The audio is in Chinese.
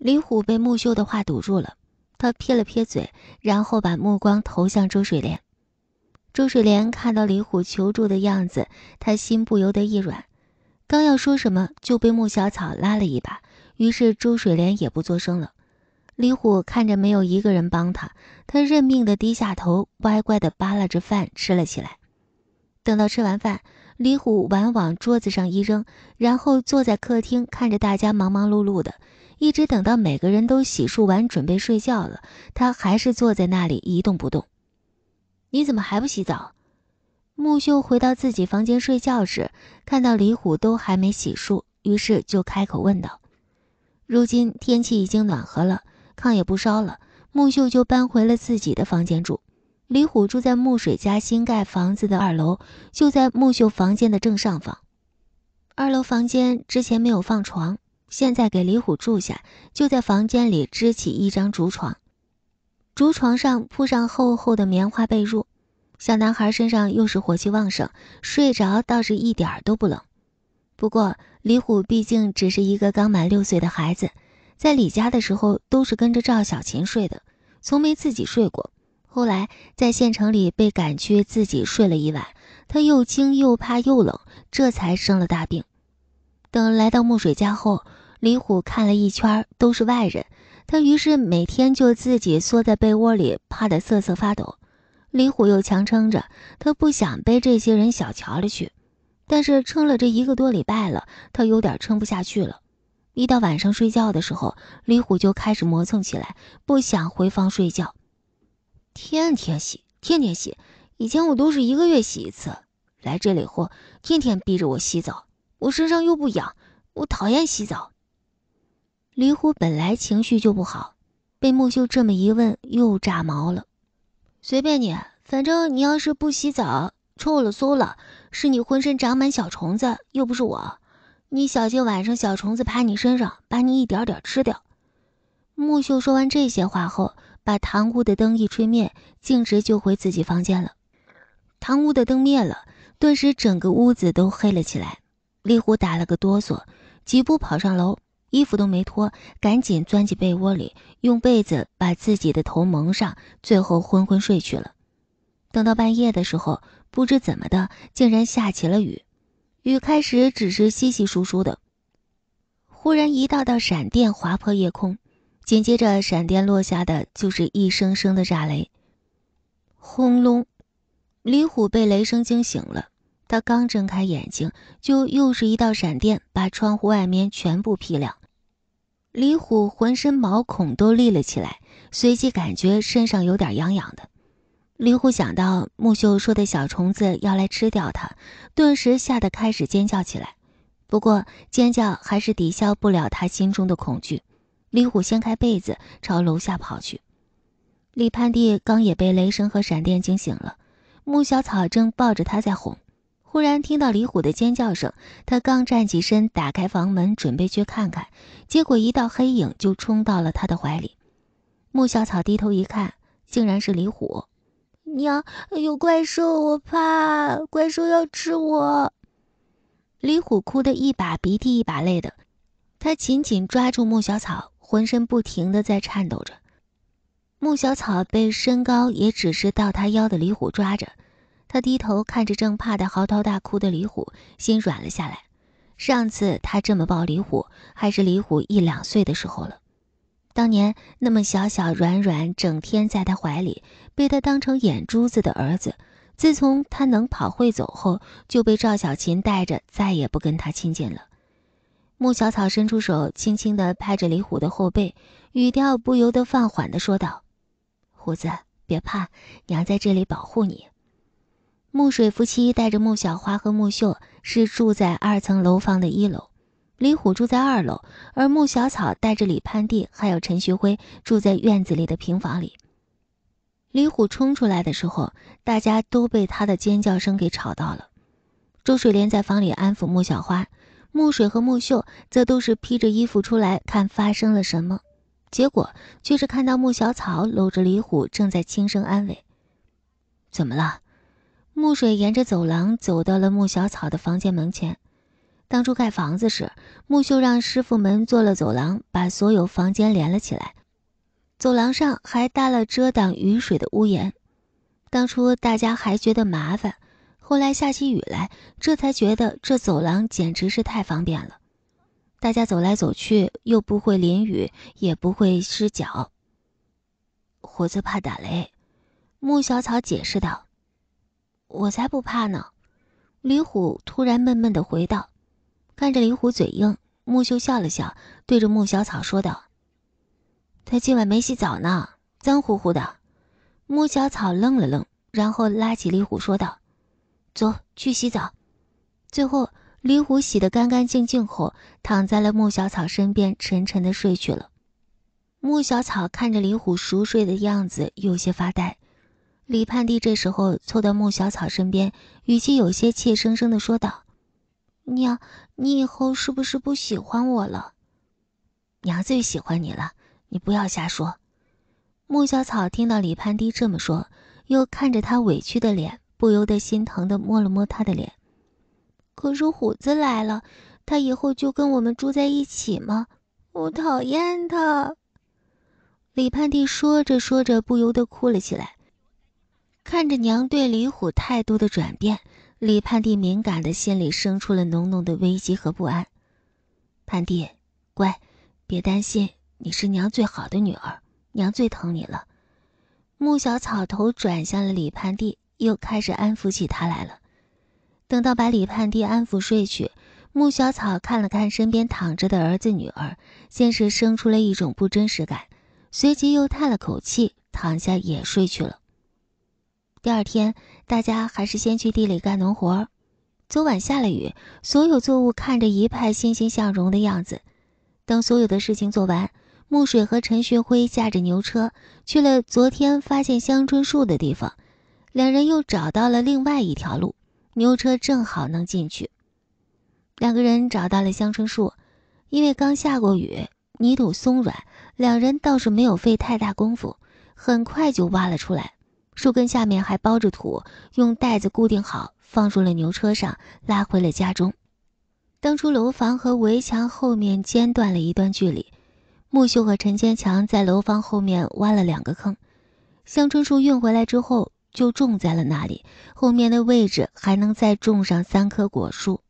李虎被木秀的话堵住了，他撇了撇嘴，然后把目光投向周水莲。周水莲看到李虎求助的样子，他心不由得一软，刚要说什么，就被木小草拉了一把，于是周水莲也不作声了。李虎看着没有一个人帮他，他认命的低下头，乖乖的扒拉着饭吃了起来。等到吃完饭。李虎碗往桌子上一扔，然后坐在客厅看着大家忙忙碌碌的，一直等到每个人都洗漱完准备睡觉了，他还是坐在那里一动不动。你怎么还不洗澡？木秀回到自己房间睡觉时，看到李虎都还没洗漱，于是就开口问道。如今天气已经暖和了，炕也不烧了，木秀就搬回了自己的房间住。李虎住在木水家新盖房子的二楼，就在木秀房间的正上方。二楼房间之前没有放床，现在给李虎住下，就在房间里支起一张竹床，竹床上铺上厚厚的棉花被褥。小男孩身上又是火气旺盛，睡着倒是一点儿都不冷。不过李虎毕竟只是一个刚满六岁的孩子，在李家的时候都是跟着赵小琴睡的，从没自己睡过。后来在县城里被赶去自己睡了一晚，他又惊又怕又冷，这才生了大病。等来到木水家后，李虎看了一圈都是外人，他于是每天就自己缩在被窝里，怕得瑟瑟发抖。李虎又强撑着，他不想被这些人小瞧了去。但是撑了这一个多礼拜了，他有点撑不下去了。一到晚上睡觉的时候，李虎就开始磨蹭起来，不想回房睡觉。天天洗，天天洗。以前我都是一个月洗一次。来这里后，天天逼着我洗澡。我身上又不痒，我讨厌洗澡。李虎本来情绪就不好，被木秀这么一问，又炸毛了。随便你，反正你要是不洗澡，臭了馊了，是你浑身长满小虫子，又不是我。你小心晚上小虫子爬你身上，把你一点点吃掉。木秀说完这些话后。把堂屋的灯一吹灭，径直就回自己房间了。堂屋的灯灭了，顿时整个屋子都黑了起来。丽虎打了个哆嗦，几步跑上楼，衣服都没脱，赶紧钻进被窝里，用被子把自己的头蒙上，最后昏昏睡去了。等到半夜的时候，不知怎么的，竟然下起了雨。雨开始只是稀稀疏疏的，忽然一道道闪电划破夜空。紧接着，闪电落下的就是一声声的炸雷。轰隆！李虎被雷声惊醒了，他刚睁开眼睛，就又是一道闪电把窗户外面全部劈亮。李虎浑身毛孔都立了起来，随即感觉身上有点痒痒的。李虎想到木秀说的小虫子要来吃掉他，顿时吓得开始尖叫起来。不过，尖叫还是抵消不了他心中的恐惧。李虎掀开被子，朝楼下跑去。李盼弟刚也被雷声和闪电惊醒了，穆小草正抱着他在哄。忽然听到李虎的尖叫声，他刚站起身，打开房门准备去看看，结果一道黑影就冲到了他的怀里。穆小草低头一看，竟然是李虎。娘，有怪兽，我怕，怪兽要吃我。李虎哭得一把鼻涕一把泪的，他紧紧抓住穆小草。浑身不停的在颤抖着，穆小草被身高也只是到他腰的李虎抓着，他低头看着正怕得嚎啕大哭的李虎，心软了下来。上次他这么抱李虎，还是李虎一两岁的时候了。当年那么小小软软，整天在他怀里被他当成眼珠子的儿子，自从他能跑会走后，就被赵小琴带着，再也不跟他亲近了。穆小草伸出手，轻轻地拍着李虎的后背，语调不由得放缓地说道：“虎子，别怕，娘在这里保护你。”穆水夫妻带着穆小花和穆秀是住在二层楼房的一楼，李虎住在二楼，而穆小草带着李盼弟还有陈旭辉住在院子里的平房里。李虎冲出来的时候，大家都被他的尖叫声给吵到了。周水莲在房里安抚穆小花。木水和木秀则都是披着衣服出来看发生了什么，结果却是看到木小草搂着李虎正在轻声安慰。怎么了？木水沿着走廊走到了木小草的房间门前。当初盖房子时，木秀让师傅们做了走廊，把所有房间连了起来。走廊上还搭了遮挡雨水的屋檐。当初大家还觉得麻烦。后来下起雨来，这才觉得这走廊简直是太方便了。大家走来走去又不会淋雨，也不会湿脚。虎子怕打雷，穆小草解释道：“我才不怕呢。”李虎突然闷闷的回道：“看着李虎嘴硬。”穆秀笑了笑，对着穆小草说道：“他今晚没洗澡呢，脏乎乎的。”穆小草愣了愣，然后拉起李虎说道。走去洗澡，最后李虎洗得干干净净后，躺在了木小草身边，沉沉的睡去了。木小草看着李虎熟睡的样子，有些发呆。李盼娣这时候凑到木小草身边，语气有些怯生生的说道：“娘，你以后是不是不喜欢我了？”“娘最喜欢你了，你不要瞎说。”木小草听到李盼娣这么说，又看着她委屈的脸。不由得心疼的摸了摸他的脸，可是虎子来了，他以后就跟我们住在一起吗？我讨厌他。李盼弟说着说着不由得哭了起来，看着娘对李虎态度的转变，李盼弟敏感的心里生出了浓浓的危机和不安。盼弟，乖，别担心，你是娘最好的女儿，娘最疼你了。穆小草头转向了李盼弟。又开始安抚起他来了。等到把李盼爹安抚睡去，穆小草看了看身边躺着的儿子女儿，先是生出了一种不真实感，随即又叹了口气，躺下也睡去了。第二天，大家还是先去地里干农活。昨晚下了雨，所有作物看着一派欣欣向荣的样子。等所有的事情做完，穆水和陈学辉驾着牛车去了昨天发现香椿树的地方。两人又找到了另外一条路，牛车正好能进去。两个人找到了香椿树，因为刚下过雨，泥土松软，两人倒是没有费太大功夫，很快就挖了出来。树根下面还包着土，用袋子固定好，放入了牛车上，拉回了家中。当初楼房和围墙后面间断了一段距离，木秀和陈坚强在楼房后面挖了两个坑，香椿树运回来之后。就种在了那里，后面的位置还能再种上三棵果树。